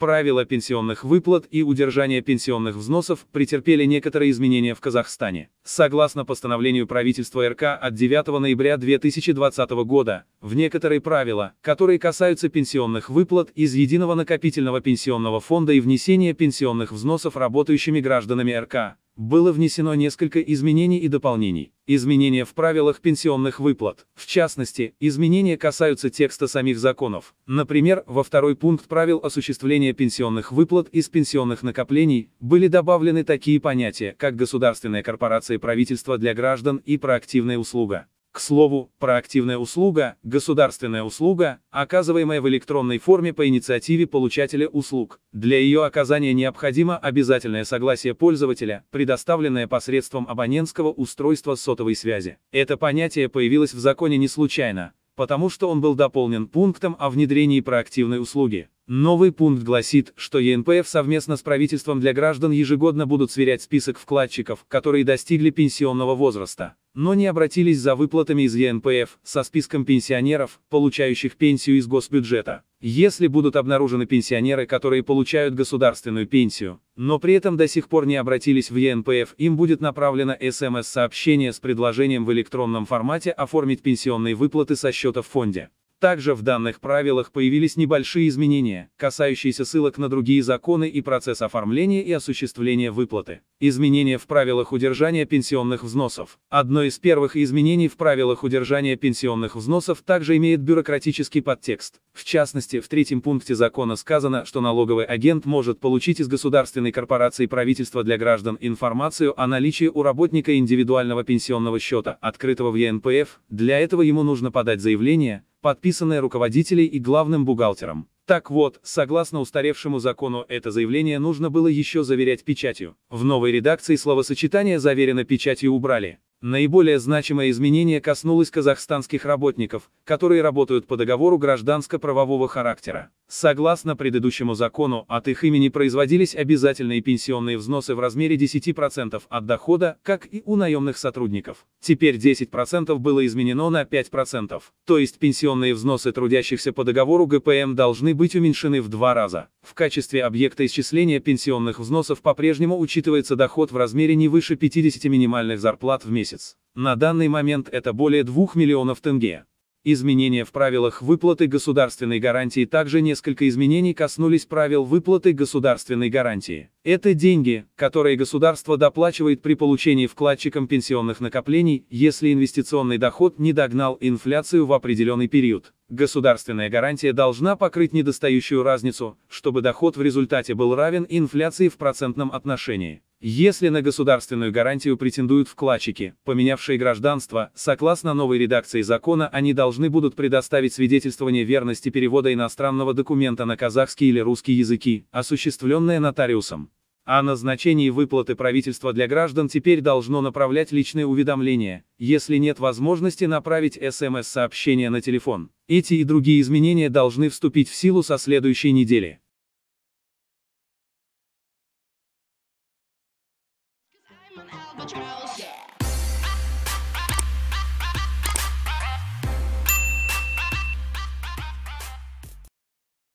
Правила пенсионных выплат и удержания пенсионных взносов претерпели некоторые изменения в Казахстане. Согласно постановлению правительства РК от 9 ноября 2020 года, в некоторые правила, которые касаются пенсионных выплат из Единого накопительного пенсионного фонда и внесения пенсионных взносов работающими гражданами РК, было внесено несколько изменений и дополнений. Изменения в правилах пенсионных выплат. В частности, изменения касаются текста самих законов. Например, во второй пункт правил осуществления пенсионных выплат из пенсионных накоплений были добавлены такие понятия, как государственная корпорация правительства для граждан и проактивная услуга. К слову, проактивная услуга – государственная услуга, оказываемая в электронной форме по инициативе получателя услуг. Для ее оказания необходимо обязательное согласие пользователя, предоставленное посредством абонентского устройства сотовой связи. Это понятие появилось в законе не случайно, потому что он был дополнен пунктом о внедрении проактивной услуги. Новый пункт гласит, что ЕНПФ совместно с правительством для граждан ежегодно будут сверять список вкладчиков, которые достигли пенсионного возраста, но не обратились за выплатами из ЕНПФ, со списком пенсионеров, получающих пенсию из госбюджета. Если будут обнаружены пенсионеры, которые получают государственную пенсию, но при этом до сих пор не обратились в ЕНПФ, им будет направлено СМС-сообщение эм с предложением в электронном формате оформить пенсионные выплаты со счета в фонде. Также в данных правилах появились небольшие изменения, касающиеся ссылок на другие законы и процесс оформления и осуществления выплаты. Изменения в правилах удержания пенсионных взносов. Одно из первых изменений в правилах удержания пенсионных взносов также имеет бюрократический подтекст. В частности, в третьем пункте закона сказано, что налоговый агент может получить из государственной корпорации правительства для граждан информацию о наличии у работника индивидуального пенсионного счета, открытого в ЕНПФ. Для этого ему нужно подать заявление, подписанное руководителей и главным бухгалтером. Так вот, согласно устаревшему закону, это заявление нужно было еще заверять печатью. В новой редакции словосочетание «заверено печатью» убрали. Наиболее значимое изменение коснулось казахстанских работников, которые работают по договору гражданско-правового характера. Согласно предыдущему закону, от их имени производились обязательные пенсионные взносы в размере 10% от дохода, как и у наемных сотрудников. Теперь 10% было изменено на 5%, то есть пенсионные взносы трудящихся по договору ГПМ должны быть уменьшены в два раза. В качестве объекта исчисления пенсионных взносов по-прежнему учитывается доход в размере не выше 50 минимальных зарплат в месяц. На данный момент это более 2 миллионов тенге. Изменения в правилах выплаты государственной гарантии также несколько изменений коснулись правил выплаты государственной гарантии. Это деньги, которые государство доплачивает при получении вкладчикам пенсионных накоплений, если инвестиционный доход не догнал инфляцию в определенный период. Государственная гарантия должна покрыть недостающую разницу, чтобы доход в результате был равен инфляции в процентном отношении. Если на государственную гарантию претендуют вкладчики, поменявшие гражданство, согласно новой редакции закона они должны будут предоставить свидетельствование верности перевода иностранного документа на казахский или русский языки, осуществленное нотариусом. О назначении выплаты правительства для граждан теперь должно направлять личные уведомления, если нет возможности направить СМС-сообщение на телефон. Эти и другие изменения должны вступить в силу со следующей недели. i will try to